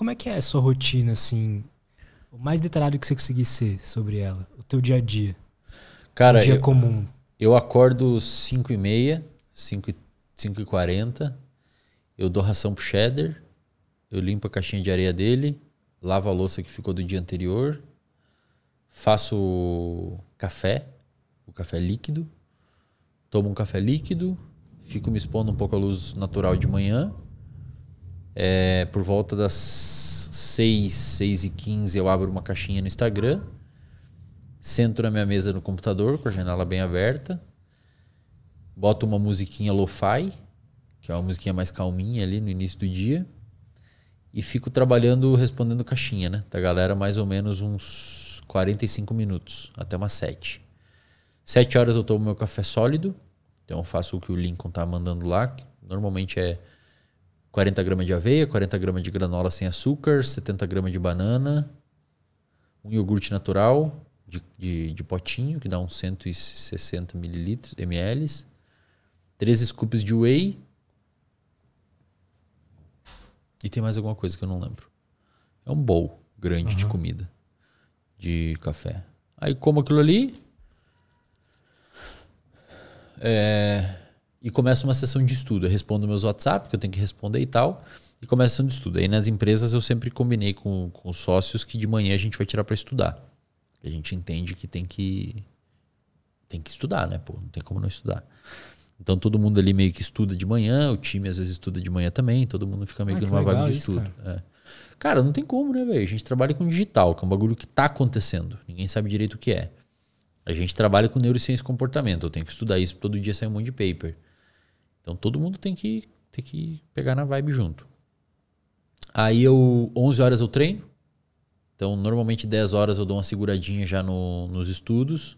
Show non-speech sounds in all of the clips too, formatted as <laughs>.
como é que é a sua rotina, assim? O mais detalhado que você conseguir ser sobre ela, o teu dia a dia. Cara, um dia eu, comum. Eu acordo 5 e meia, 5 e, 40, eu dou ração pro cheddar, eu limpo a caixinha de areia dele, lavo a louça que ficou do dia anterior, faço café, o café líquido, tomo um café líquido, fico me expondo um pouco à luz natural de manhã, é, por volta das 6, 6 e 15 eu abro uma caixinha no Instagram, sento na minha mesa no computador com a janela bem aberta, boto uma musiquinha lo-fi, que é uma musiquinha mais calminha ali no início do dia, e fico trabalhando, respondendo caixinha, né? Da galera mais ou menos uns 45 minutos, até umas 7. 7 horas eu tomo meu café sólido, então eu faço o que o Lincoln tá mandando lá, que normalmente é 40 gramas de aveia, 40 gramas de granola sem açúcar, 70 gramas de banana, um iogurte natural de, de, de potinho, que dá uns 160 mililitros, ml, 3 scoops de whey. E tem mais alguma coisa que eu não lembro. É um bowl grande uhum. de comida, de café. Aí como aquilo ali. É, e começo uma sessão de estudo. Eu respondo meus WhatsApp, que eu tenho que responder e tal, e começo a sessão de estudo. Aí nas empresas eu sempre combinei com, com os sócios que de manhã a gente vai tirar para estudar. A gente entende que tem que tem que estudar, né? Pô, não tem como não estudar. Então todo mundo ali meio que estuda de manhã, o time às vezes estuda de manhã também, todo mundo fica meio ah, que numa vibe de estudo. Cara. É. cara. não tem como, né, velho? A gente trabalha com digital, que é um bagulho que tá acontecendo. Ninguém sabe direito o que é. A gente trabalha com neurociência e comportamento. Eu tenho que estudar isso todo dia, sai um monte de paper. Então todo mundo tem que, tem que pegar na vibe junto. Aí eu, 11 horas eu treino. Então normalmente 10 horas eu dou uma seguradinha já no, nos estudos.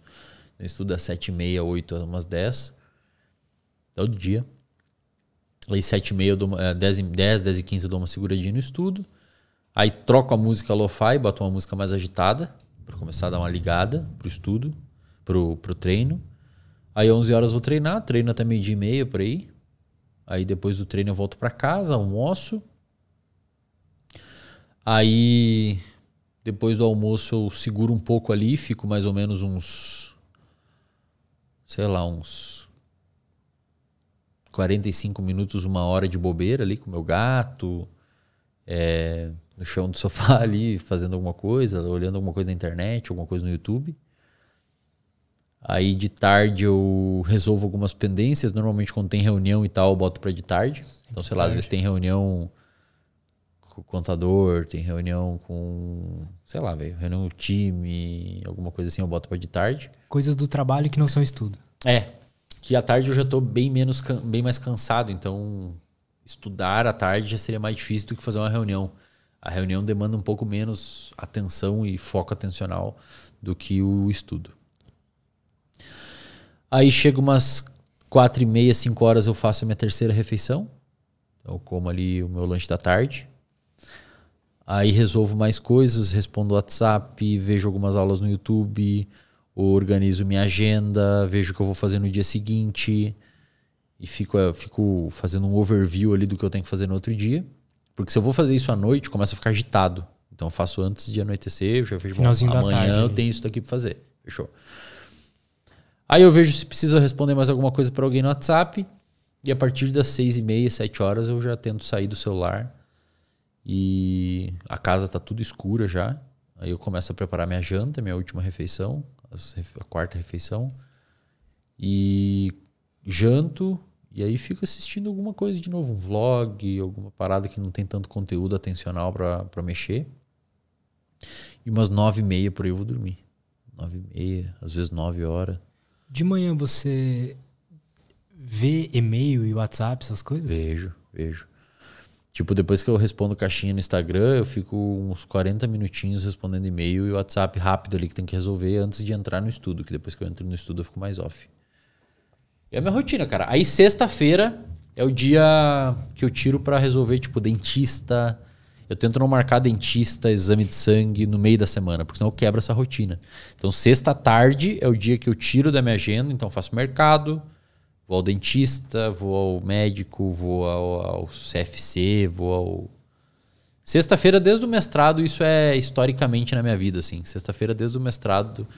Eu estudo às 7 e meia, 8, umas 10. Todo dia. Aí 7 e meia, 10, 10, 10 e 15 eu dou uma seguradinha no estudo. Aí troco a música lo-fi, boto uma música mais agitada. Pra começar a dar uma ligada pro estudo, pro, pro treino. Aí 11 horas eu vou treinar, treino até meio dia e meia por aí. Aí depois do treino eu volto para casa, almoço. Aí depois do almoço eu seguro um pouco ali, fico mais ou menos uns sei lá, uns 45 minutos, uma hora de bobeira ali com meu gato, é, no chão do sofá <laughs> ali, fazendo alguma coisa, olhando alguma coisa na internet, alguma coisa no YouTube. Aí de tarde eu resolvo algumas pendências. Normalmente quando tem reunião e tal, eu boto para de tarde. Então, sei lá, às vezes tem reunião com o contador, tem reunião com, sei lá, velho, reunião o time, alguma coisa assim, eu boto para de tarde. Coisas do trabalho que não são estudo. É. Que à tarde eu já tô bem menos bem mais cansado, então estudar à tarde já seria mais difícil do que fazer uma reunião. A reunião demanda um pouco menos atenção e foco atencional do que o estudo. Aí chega umas quatro e meia, cinco horas, eu faço a minha terceira refeição. Então, eu como ali o meu lanche da tarde. Aí resolvo mais coisas, respondo WhatsApp, vejo algumas aulas no YouTube, organizo minha agenda, vejo o que eu vou fazer no dia seguinte e fico, eh, fico fazendo um overview ali do que eu tenho que fazer no outro dia. Porque se eu vou fazer isso à noite, começa a ficar agitado. Então eu faço antes de anoitecer, já vejo Finalzinho bom, amanhã tarde, eu tenho isso daqui para fazer. Fechou. Aí eu vejo se precisa responder mais alguma coisa para alguém no WhatsApp. E a partir das seis e meia, sete horas, eu já tento sair do celular. E a casa tá tudo escura já. Aí eu começo a preparar minha janta, minha última refeição, a quarta refeição. E janto, e aí fico assistindo alguma coisa de novo, um vlog, alguma parada que não tem tanto conteúdo atencional para mexer. E umas nove e meia por aí eu vou dormir. Nove e meia, às vezes nove horas. De manhã você vê e-mail e WhatsApp, essas coisas? Vejo, vejo. Tipo, depois que eu respondo caixinha no Instagram, eu fico uns 40 minutinhos respondendo e-mail e WhatsApp rápido ali que tem que resolver antes de entrar no estudo, que depois que eu entro no estudo eu fico mais off. é a minha rotina, cara. Aí sexta-feira é o dia que eu tiro para resolver, tipo, dentista, eu tento não marcar dentista, exame de sangue no meio da semana, porque senão eu quebro essa rotina. Então, sexta tarde é o dia que eu tiro da minha agenda, então faço mercado, vou ao dentista, vou ao médico, vou ao, ao CFC, vou ao. Sexta-feira, desde o mestrado, isso é historicamente na minha vida, assim. Sexta-feira, desde o mestrado,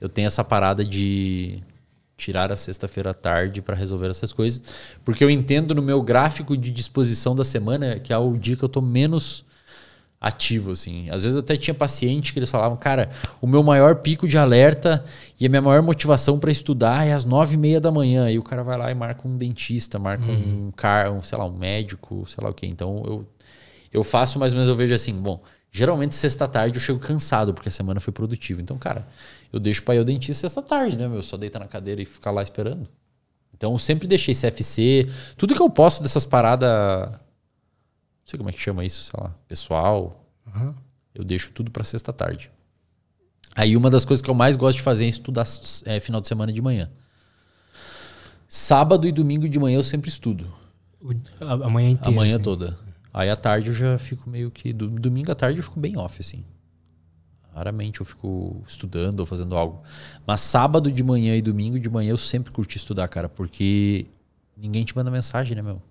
eu tenho essa parada de tirar a sexta-feira à tarde para resolver essas coisas, porque eu entendo no meu gráfico de disposição da semana que é o dia que eu estou menos ativo, assim. Às vezes até tinha paciente que eles falavam, cara, o meu maior pico de alerta e a minha maior motivação para estudar é às nove e meia da manhã. E o cara vai lá e marca um dentista, marca uhum. um car, um, sei lá, um médico, sei lá o quê. Então eu, eu faço mais ou menos, eu vejo assim, bom, geralmente sexta-tarde eu chego cansado, porque a semana foi produtiva. Então, cara, eu deixo para ir ao dentista sexta-tarde, né, meu? Só deito na cadeira e ficar lá esperando. Então, sempre deixei CFC, tudo que eu posso dessas paradas não sei como é que chama isso, sei lá, pessoal. Uhum. Eu deixo tudo para sexta tarde. Aí uma das coisas que eu mais gosto de fazer é estudar é, final de semana de manhã. Sábado e domingo de manhã eu sempre estudo. a, a manhã inteira. A manhã assim. toda. Aí à tarde eu já fico meio que. Domingo à tarde eu fico bem off, assim. Raramente eu fico estudando ou fazendo algo. Mas sábado de manhã e domingo de manhã eu sempre curti estudar, cara, porque ninguém te manda mensagem, né, meu?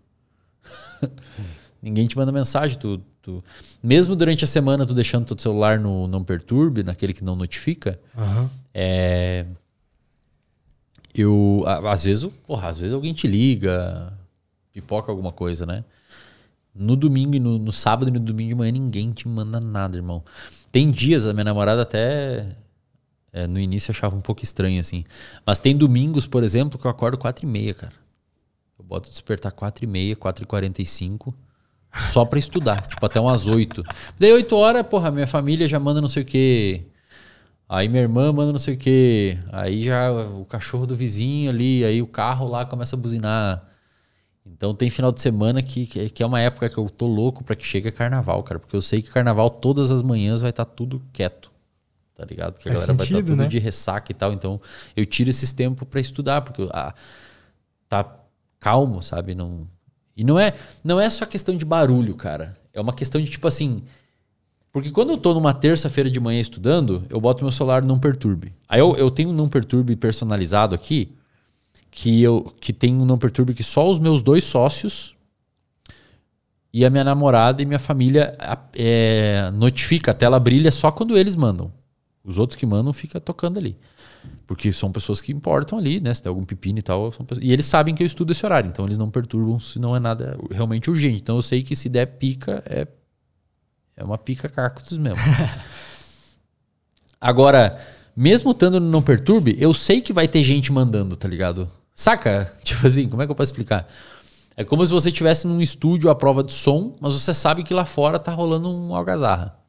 Hum. <laughs> Ninguém te manda mensagem. Tu, tu, mesmo durante a semana, tu deixando teu celular no não perturbe, naquele que não notifica. Uhum. É, eu, às vezes, porra, às vezes alguém te liga, pipoca alguma coisa, né? No domingo e no, no, sábado e no domingo de manhã, ninguém te manda nada, irmão. Tem dias, a minha namorada até é, no início achava um pouco estranho, assim. Mas tem domingos, por exemplo, que eu acordo 4 e meia, cara. Eu boto despertar 4 e meia, 4 e 45 só para estudar, tipo, até umas 8. Daí 8 horas, porra, minha família já manda não sei o quê. Aí minha irmã manda não sei o quê. Aí já o cachorro do vizinho ali, aí o carro lá começa a buzinar. Então tem final de semana que, que é uma época que eu tô louco para que chegue carnaval, cara. Porque eu sei que carnaval todas as manhãs vai estar tá tudo quieto. Tá ligado? Que a galera tá sentido, vai estar tá tudo né? de ressaca e tal. Então eu tiro esses tempos para estudar, porque ah, tá calmo, sabe? Não, e não é, não é só questão de barulho, cara. É uma questão de tipo assim. Porque quando eu tô numa terça-feira de manhã estudando, eu boto meu celular não perturbe. Aí eu, eu tenho um não perturbe personalizado aqui, que eu que tem um não perturbe que só os meus dois sócios e a minha namorada e minha família é, notifica, a tela brilha só quando eles mandam. Os outros que mandam fica tocando ali. Porque são pessoas que importam ali, né? Se tem algum pepino e tal. Pessoas... E eles sabem que eu estudo esse horário, então eles não perturbam se não é nada realmente urgente. Então eu sei que se der pica, é, é uma pica cactus mesmo. <laughs> Agora, mesmo estando no Não Perturbe, eu sei que vai ter gente mandando, tá ligado? Saca? <laughs> Tipo assim, como é que eu posso explicar? É como se você estivesse num estúdio à prova de som, mas você sabe que lá fora tá rolando um algazarra.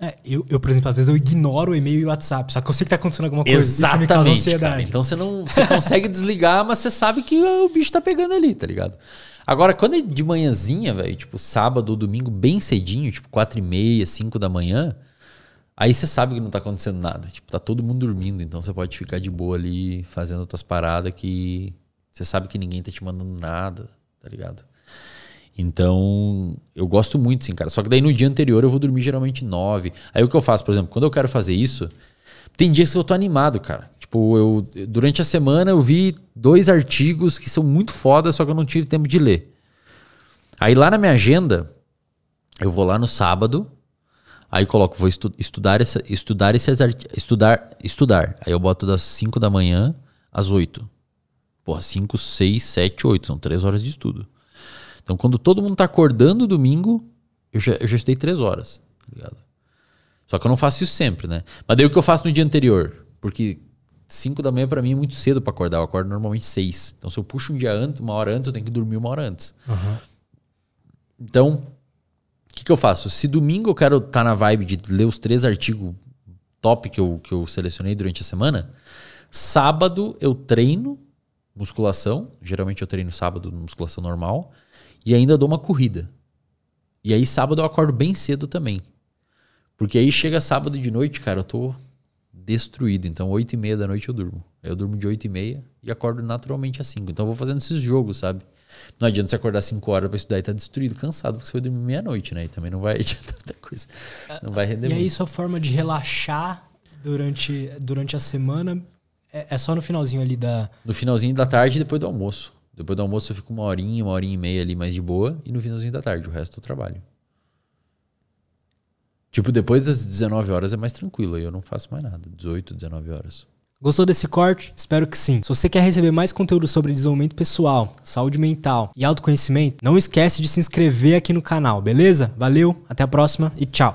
É, eu, eu, por exemplo, às vezes eu ignoro o e-mail e o WhatsApp, só que eu sei que tá acontecendo alguma coisa. Exatamente, cara. Então você não você <laughs> consegue desligar, mas você sabe que o bicho tá pegando ali, tá ligado? Agora, quando é de manhãzinha, velho, tipo sábado ou domingo, bem cedinho, tipo 4 e meia, 5 da manhã, aí você sabe que não tá acontecendo nada. Tipo, tá todo mundo dormindo, então você pode ficar de boa ali fazendo outras paradas que você sabe que ninguém tá te mandando nada, tá ligado? Então, eu gosto muito, sim, cara. Só que daí no dia anterior eu vou dormir geralmente nove. Aí o que eu faço, por exemplo, quando eu quero fazer isso, tem dias que eu tô animado, cara. Tipo, eu durante a semana eu vi dois artigos que são muito foda, só que eu não tive tempo de ler. Aí lá na minha agenda, eu vou lá no sábado, aí coloco, vou estu estudar, essa, estudar esses artigos. Estudar, estudar. Aí eu boto das 5 da manhã às 8. Porra, 5, 6, 7, 8. São três horas de estudo. Então, quando todo mundo está acordando domingo, eu já, eu já estudei três horas. Tá Só que eu não faço isso sempre, né? Mas daí o que eu faço no dia anterior? Porque cinco da manhã para mim é muito cedo para acordar. Eu acordo normalmente seis. Então, se eu puxo um dia antes, uma hora antes, eu tenho que dormir uma hora antes. Uhum. Então, o que, que eu faço? Se domingo eu quero estar tá na vibe de ler os três artigos top que eu, que eu selecionei durante a semana, sábado eu treino musculação. Geralmente eu treino sábado musculação normal e ainda dou uma corrida. E aí sábado eu acordo bem cedo também. Porque aí chega sábado de noite, cara, eu tô destruído. Então, 8 e meia da noite eu durmo. Eu durmo de 8 e meia e acordo naturalmente às 5. Então, eu vou fazendo esses jogos, sabe? Não adianta você acordar 5 horas pra estudar e tá destruído, cansado, porque você foi dormir meia-noite, né? E também não vai <laughs> adiantar outra coisa. Não vai render E muito. aí, sua forma de relaxar durante, durante a semana é, é só no finalzinho ali da... No finalzinho da tarde e depois do almoço. Depois do almoço eu fico uma horinha, uma horinha e meia ali mais de boa. E no finalzinho da tarde, o resto eu trabalho. Tipo, depois das 19 horas é mais tranquilo. Aí eu não faço mais nada. 18, 19 horas. Gostou desse corte? Espero que sim. Se você quer receber mais conteúdo sobre desenvolvimento pessoal, saúde mental e autoconhecimento, não esquece de se inscrever aqui no canal, beleza? Valeu, até a próxima e tchau!